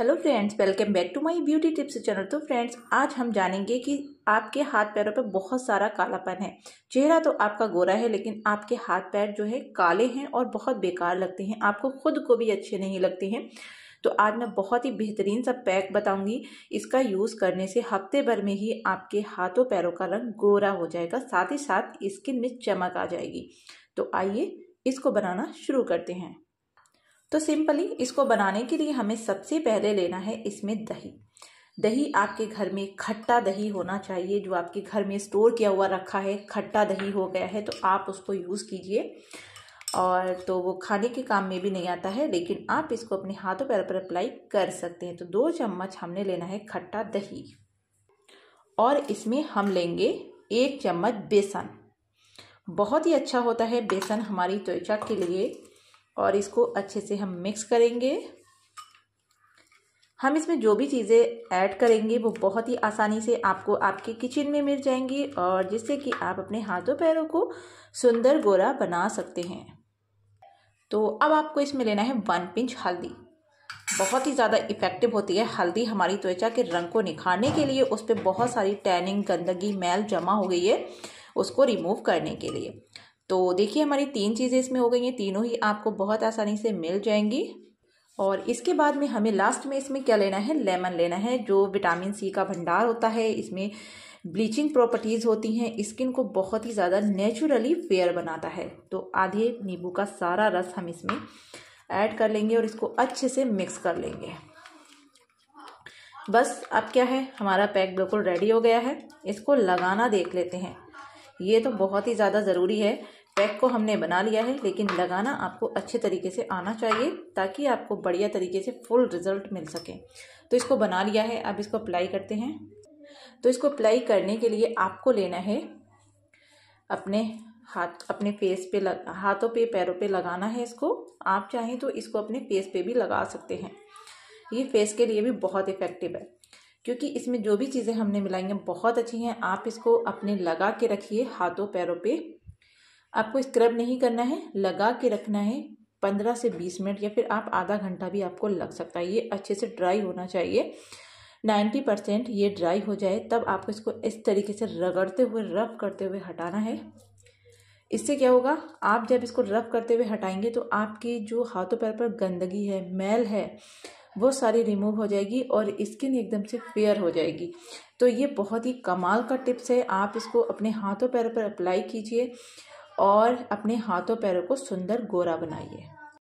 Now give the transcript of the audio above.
hello friends welcome back to my beauty tips channel तो friends आज हम जानेंगे कि आपके हाथ पैरों पर बहुत सारा कालापन है चेहरा तो आपका गोरा है लेकिन आपके हाथ पैर जो है काले हैं और बहुत बेकार लगते हैं आपको खुद को भी अच्छे नहीं लगते हैं तो आज मैं बहुत ही बेहतरीन सा पैक बताऊंगी इसका यूज़ करने से हफ्ते भर में ही आपके हाथों पैरों का रंग गोरा हो जाएगा साथ ही साथ स्किन में चमक आ जाएगी तो आइए इसको बनाना शुरू करते हैं तो सिंपली इसको बनाने के लिए हमें सबसे पहले लेना है इसमें दही दही आपके घर में खट्टा दही होना चाहिए जो आपके घर में स्टोर किया हुआ रखा है खट्टा दही हो गया है तो आप उसको यूज़ कीजिए और तो वो खाने के काम में भी नहीं आता है लेकिन आप इसको अपने हाथों पैर पर अप्लाई कर सकते हैं तो दो चम्मच हमने लेना है खट्टा दही और इसमें हम लेंगे एक चम्मच बेसन बहुत ही अच्छा होता है बेसन हमारी त्वचा के लिए और इसको अच्छे से हम मिक्स करेंगे हम इसमें जो भी चीज़ें ऐड करेंगे वो बहुत ही आसानी से आपको आपके किचन में मिल जाएंगी और जिससे कि आप अपने हाथों पैरों को सुंदर गोरा बना सकते हैं तो अब आपको इसमें लेना है वन पिंच हल्दी बहुत ही ज़्यादा इफ़ेक्टिव होती है हल्दी हमारी त्वचा के रंग को निखारने के लिए उस पर बहुत सारी टैनिंग गंदगी मैल जमा हो गई है उसको रिमूव करने के लिए तो देखिए हमारी तीन चीज़ें इसमें हो गई हैं तीनों ही आपको बहुत आसानी से मिल जाएंगी और इसके बाद में हमें लास्ट में इसमें क्या लेना है लेमन लेना है जो विटामिन सी का भंडार होता है इसमें ब्लीचिंग प्रॉपर्टीज़ होती हैं स्किन को बहुत ही ज़्यादा नेचुरली फेयर बनाता है तो आधे नींबू का सारा रस हम इसमें ऐड कर लेंगे और इसको अच्छे से मिक्स कर लेंगे बस अब क्या है हमारा पैक बिल्कुल रेडी हो गया है इसको लगाना देख लेते हैं ये तो बहुत ही ज़्यादा ज़रूरी है पैक को हमने बना लिया है लेकिन लगाना आपको अच्छे तरीके से आना चाहिए ताकि आपको बढ़िया तरीके से फुल रिजल्ट मिल सके तो इसको बना लिया है अब इसको अप्लाई करते हैं तो इसको अप्लाई करने के लिए आपको लेना है अपने हाथ अपने फेस पे लग हाथों पे पैरों पे लगाना है इसको आप चाहें तो इसको अपने फेस पे भी लगा सकते हैं ये फेस के लिए भी बहुत इफ़ेक्टिव है क्योंकि इसमें जो भी चीज़ें हमने मिलाई हैं बहुत अच्छी हैं आप इसको अपने लगा के रखिए हाथों पैरों पे आपको स्क्रब नहीं करना है लगा के रखना है पंद्रह से बीस मिनट या फिर आप आधा घंटा भी आपको लग सकता है ये अच्छे से ड्राई होना चाहिए नाइन्टी परसेंट ये ड्राई हो जाए तब आपको इसको इस तरीके से रगड़ते हुए रब करते हुए हटाना है इससे क्या होगा आप जब इसको रब करते हुए हटाएंगे तो आपके जो हाथों पैर पर गंदगी है मैल है वो सारी रिमूव हो जाएगी और स्किन एकदम से फेयर हो जाएगी तो ये बहुत ही कमाल का टिप्स है आप इसको अपने हाथों पैर पर अप्लाई कीजिए और अपने हाथों पैरों को सुंदर गोरा बनाइए